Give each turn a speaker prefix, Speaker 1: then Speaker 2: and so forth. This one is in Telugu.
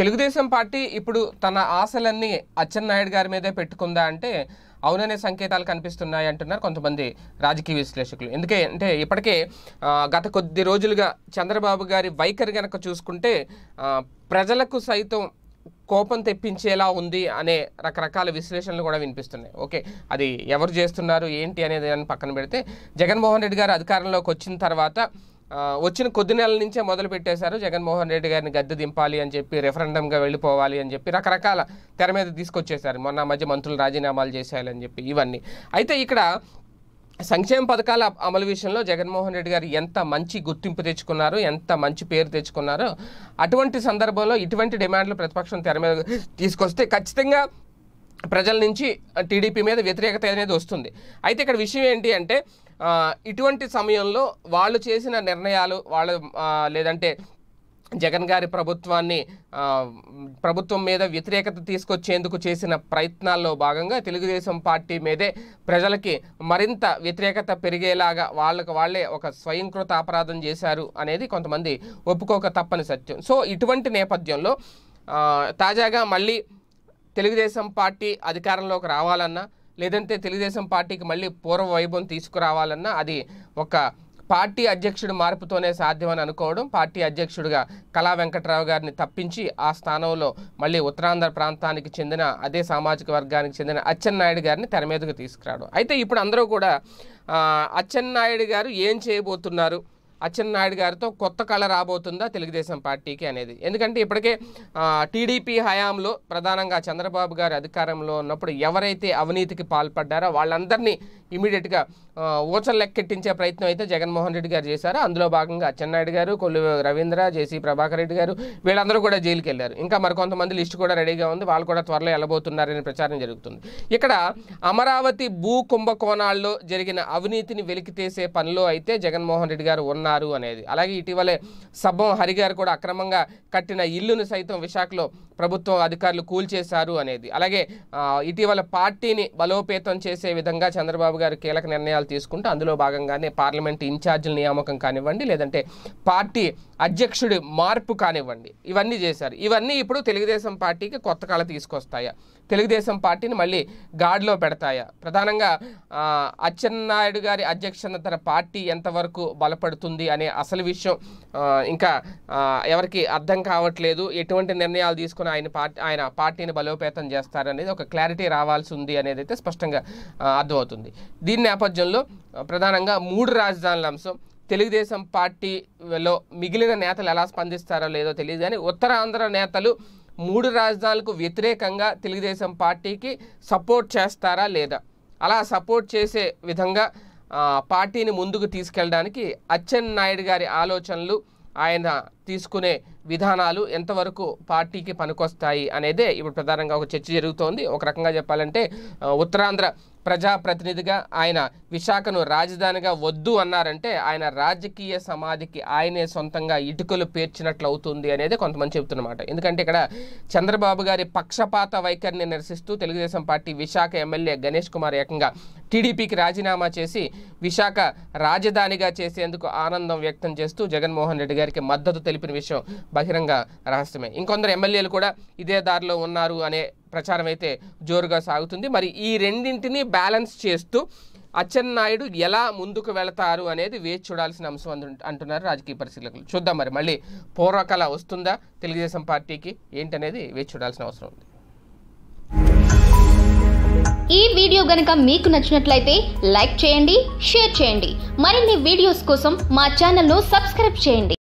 Speaker 1: తెలుగుదేశం పార్టీ ఇప్పుడు తన ఆశలన్నీ అచ్చెన్నాయుడు గారి మీదే పెట్టుకుందా అంటే అవుననే సంకేతాలు కనిపిస్తున్నాయి అంటున్నారు కొంతమంది రాజకీయ విశ్లేషకులు ఎందుకే అంటే ఇప్పటికే గత కొద్ది రోజులుగా చంద్రబాబు గారి వైఖరి కనుక చూసుకుంటే ప్రజలకు సైతం కోపం తెప్పించేలా ఉంది అనే రకరకాల విశ్లేషణలు కూడా వినిపిస్తున్నాయి ఓకే అది ఎవరు చేస్తున్నారు ఏంటి అనేది పక్కన పెడితే జగన్మోహన్ రెడ్డి గారు అధికారంలోకి వచ్చిన తర్వాత వచ్చిన కొద్ది నెలల నుంచే మొదలు పెట్టేశారు జగన్మోహన్ రెడ్డి గారిని గద్దె దింపాలి అని చెప్పి రెఫరెండంగా వెళ్ళిపోవాలి అని చెప్పి రకరకాల తెర మీద తీసుకొచ్చేశారు మొన్న మధ్య మంత్రులు రాజీనామాలు చేసేయాలని చెప్పి ఇవన్నీ అయితే ఇక్కడ సంక్షేమ పథకాల అమలు విషయంలో జగన్మోహన్ రెడ్డి గారు ఎంత మంచి గుర్తింపు తెచ్చుకున్నారు ఎంత మంచి పేరు తెచ్చుకున్నారో అటువంటి సందర్భంలో ఇటువంటి డిమాండ్లు ప్రతిపక్షం తెర మీద తీసుకొస్తే ఖచ్చితంగా ప్రజల నుంచి టీడీపీ మీద వ్యతిరేకత అనేది వస్తుంది అయితే ఇక్కడ విషయం ఏంటి అంటే ఇటువంటి సమయంలో వాళ్ళు చేసిన నిర్ణయాలు వాళ్ళ లేదంటే జగన్ గారి ప్రభుత్వాన్ని ప్రభుత్వం మీద వ్యతిరేకత తీసుకొచ్చేందుకు చేసిన ప్రయత్నాల్లో భాగంగా తెలుగుదేశం పార్టీ మీదే ప్రజలకి మరింత వ్యతిరేకత పెరిగేలాగా వాళ్ళకు వాళ్ళే ఒక స్వయంకృత అపరాధం చేశారు అనేది కొంతమంది ఒప్పుకోక తప్పని సత్యం సో ఇటువంటి నేపథ్యంలో తాజాగా మళ్ళీ తెలుగుదేశం పార్టీ అధికారంలోకి రావాలన్నా లేదంటే తెలుగుదేశం పార్టీకి మళ్ళీ పూర్వ వైభవం తీసుకురావాలన్నా అది ఒక పార్టీ అధ్యక్షుడు మార్పుతోనే సాధ్యమని అనుకోవడం పార్టీ అధ్యక్షుడిగా కళా వెంకట్రావు గారిని తప్పించి ఆ స్థానంలో మళ్ళీ ఉత్తరాంధ్ర ప్రాంతానికి చెందిన అదే సామాజిక వర్గానికి చెందిన అచ్చెన్నాయుడు గారిని తెర మీదకు తీసుకురావడం అయితే ఇప్పుడు అందరూ కూడా అచ్చెన్నాయుడు గారు ఏం చేయబోతున్నారు అచ్చెన్నాయుడు గారితో కొత్త కళ రాబోతుందా తెలుగుదేశం పార్టీకి అనేది ఎందుకంటే ఇప్పటికే టీడీపీ హయాంలో ప్రధానంగా చంద్రబాబు గారు అధికారంలో ఉన్నప్పుడు ఎవరైతే అవినీతికి పాల్పడ్డారో వాళ్ళందరినీ ఇమీడియట్గా ఊచలు లెక్కెట్టించే ప్రయత్నం అయితే జగన్మోహన్ రెడ్డి గారు చేశారు అందులో భాగంగా అచ్చెన్నాయుడు గారు కొల్లు రవీంద్ర జేసీ ప్రభాకర్ రెడ్డి గారు వీళ్ళందరూ కూడా జైలుకి వెళ్ళారు ఇంకా మరికొంతమంది లిస్టు కూడా రెడీగా ఉంది వాళ్ళు కూడా త్వరలో వెళ్ళబోతున్నారని ప్రచారం జరుగుతుంది ఇక్కడ అమరావతి భూ కుంభకోణాల్లో జరిగిన అవినీతిని వెలికితీసే పనిలో అయితే జగన్మోహన్ రెడ్డి గారు ఉన్నారు ఉన్నారు అనేది అలాగే ఇటీవలే సబ్బం హరిగారు కూడా అక్రమంగా కట్టిన ఇల్లును సైతం విశాఖలో ప్రభుత్వం అధికారులు కూల్చేశారు అనేది అలాగే ఇటీవల పార్టీని బలోపేతం చేసే విధంగా చంద్రబాబు గారు కీలక నిర్ణయాలు తీసుకుంటూ అందులో భాగంగానే పార్లమెంట్ ఇన్ఛార్జీల నియామకం కానివ్వండి లేదంటే పార్టీ అధ్యక్షుడి మార్పు కానివ్వండి ఇవన్నీ చేశారు ఇవన్నీ ఇప్పుడు తెలుగుదేశం పార్టీకి కొత్త కళ తీసుకొస్తాయా తెలుగుదేశం పార్టీని మళ్ళీ గాడిలో పెడతాయా ప్రధానంగా అచ్చెన్నాయుడు గారి అధ్యక్షతన పార్టీ ఎంతవరకు బలపడుతుంది ఉంది అనే అసలు విషయం ఇంకా ఎవరికి అర్థం కావట్లేదు ఎటువంటి నిర్ణయాలు తీసుకుని ఆయన పార్టీ ఆయన పార్టీని బలోపేతం చేస్తారనేది ఒక క్లారిటీ రావాల్సి ఉంది అనేది అయితే స్పష్టంగా అర్థమవుతుంది దీని నేపథ్యంలో ప్రధానంగా మూడు రాజధానుల అంశం తెలుగుదేశం పార్టీలో మిగిలిన నేతలు ఎలా స్పందిస్తారో లేదో తెలియదు కానీ ఉత్తరాంధ్ర నేతలు మూడు రాజధానులకు వ్యతిరేకంగా తెలుగుదేశం పార్టీకి సపోర్ట్ చేస్తారా లేదా అలా సపోర్ట్ చేసే విధంగా పార్టీని ముందుకు తీసుకెళ్ళడానికి అచ్చెన్నాయుడు గారి ఆలోచనలు ఆయన తీసుకునే విధానాలు ఎంతవరకు పార్టీకి పనికొస్తాయి అనేదే ఇప్పుడు ప్రధానంగా ఒక చర్చ జరుగుతోంది ఒక రకంగా చెప్పాలంటే ఉత్తరాంధ్ర ప్రజాప్రతినిధిగా ఆయన విశాఖను రాజధానిగా వద్దు అన్నారంటే ఆయన రాజకీయ సమాధికి ఆయనే సొంతంగా ఇటుకలు పేర్చినట్లు అవుతుంది అనేది కొంతమంది చెబుతున్నమాట ఎందుకంటే ఇక్కడ చంద్రబాబు గారి పక్షపాత వైఖరిని నిరసిస్తూ తెలుగుదేశం పార్టీ విశాఖ ఎమ్మెల్యే గణేష్ కుమార్ ఏకంగా టీడీపీకి రాజీనామా చేసి విశాఖ రాజధానిగా చేసేందుకు ఆనందం వ్యక్తం చేస్తూ జగన్మోహన్ రెడ్డి గారికి మద్దతు తెలిపి తెలిపిన విషయం బహిరంగ రహస్యమే ఇంకొందరు ఎమ్మెల్యేలు కూడా ఇదే దారిలో ఉన్నారు అనే ప్రచారం అయితే జోరుగా సాగుతుంది మరి ఈ రెండింటినీ బ్యాలెన్స్ చేస్తూ అచ్చెన్నాయుడు ఎలా ముందుకు వెళతారు అనేది వేచి చూడాల్సిన అంశం అంటున్నారు రాజకీయ పరిశీలకులు చూద్దాం మరి మళ్ళీ పూర్వకళ వస్తుందా తెలుగుదేశం పార్టీకి ఏంటనేది వేచి చూడాల్సిన అవసరం ఉంది ఈ వీడియో గనక మీకు నచ్చినట్లయితే లైక్ చేయండి షేర్ చేయండి మరిన్ని వీడియోస్ కోసం మా ఛానల్ను సబ్స్క్రైబ్ చేయండి